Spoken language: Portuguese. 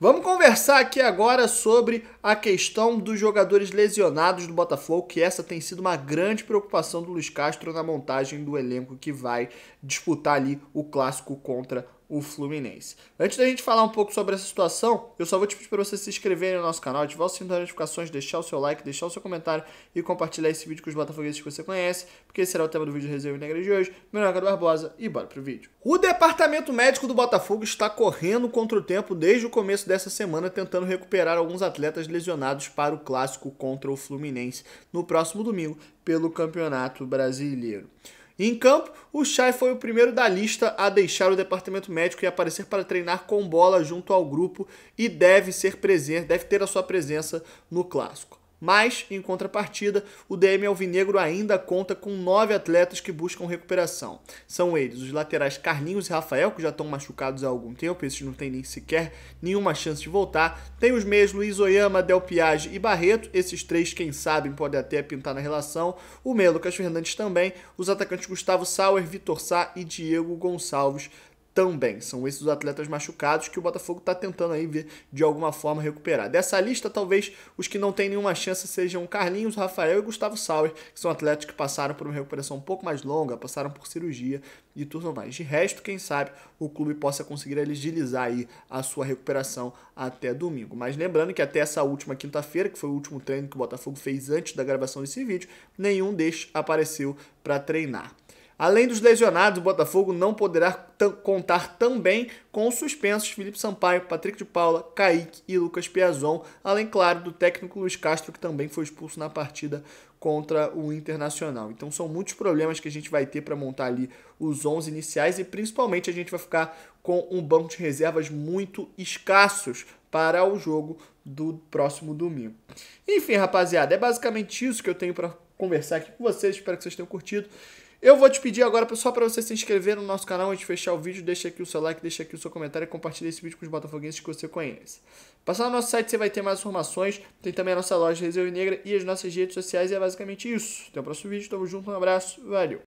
Vamos conversar aqui agora sobre a questão dos jogadores lesionados do Botafogo, que essa tem sido uma grande preocupação do Luiz Castro na montagem do elenco que vai disputar ali o clássico contra o Fluminense. Antes da gente falar um pouco sobre essa situação, eu só vou te pedir para você se inscrever no nosso canal, ativar o sininho das notificações, deixar o seu like, deixar o seu comentário e compartilhar esse vídeo com os botafoguenses que você conhece, porque esse será o tema do vídeo Resenha Negra de hoje. Meu nome é Barbosa e bora pro vídeo. O departamento médico do Botafogo está correndo contra o tempo desde o começo dessa semana, tentando recuperar alguns atletas lesionados para o clássico contra o Fluminense no próximo domingo pelo Campeonato Brasileiro. Em campo, o Chai foi o primeiro da lista a deixar o departamento médico e aparecer para treinar com bola junto ao grupo e deve ser presente, deve ter a sua presença no clássico. Mas, em contrapartida, o DM Alvinegro ainda conta com nove atletas que buscam recuperação. São eles os laterais Carlinhos e Rafael, que já estão machucados há algum tempo, esses não têm nem sequer nenhuma chance de voltar. Tem os meios Luiz Oyama, Del Piage e Barreto, esses três, quem sabe, podem até pintar na relação. O meio Lucas Fernandes também, os atacantes Gustavo Sauer, Vitor Sá e Diego Gonçalves também. São esses os atletas machucados que o Botafogo está tentando aí ver de alguma forma recuperar. Dessa lista, talvez os que não têm nenhuma chance sejam Carlinhos, Rafael e Gustavo Sauer, que são atletas que passaram por uma recuperação um pouco mais longa, passaram por cirurgia e tudo mais. De resto, quem sabe o clube possa conseguir agilizar aí a sua recuperação até domingo. Mas lembrando que até essa última quinta-feira, que foi o último treino que o Botafogo fez antes da gravação desse vídeo, nenhum deles apareceu para treinar. Além dos lesionados, o Botafogo não poderá contar também com os suspensos Felipe Sampaio, Patrick de Paula, Kaique e Lucas Piazon, além, claro, do técnico Luiz Castro, que também foi expulso na partida contra o Internacional. Então são muitos problemas que a gente vai ter para montar ali os 11 iniciais e principalmente a gente vai ficar com um banco de reservas muito escassos para o jogo do próximo domingo. Enfim, rapaziada, é basicamente isso que eu tenho para conversar aqui com vocês. Espero que vocês tenham curtido. Eu vou te pedir agora, pessoal, para você se inscrever no nosso canal antes de fechar o vídeo. Deixa aqui o seu like, deixa aqui o seu comentário e compartilha esse vídeo com os botafoguenses que você conhece. Passar no nosso site você vai ter mais informações. Tem também a nossa loja Reserva Negra e as nossas redes sociais. E é basicamente isso. Até o próximo vídeo. Tamo junto, um abraço. Valeu.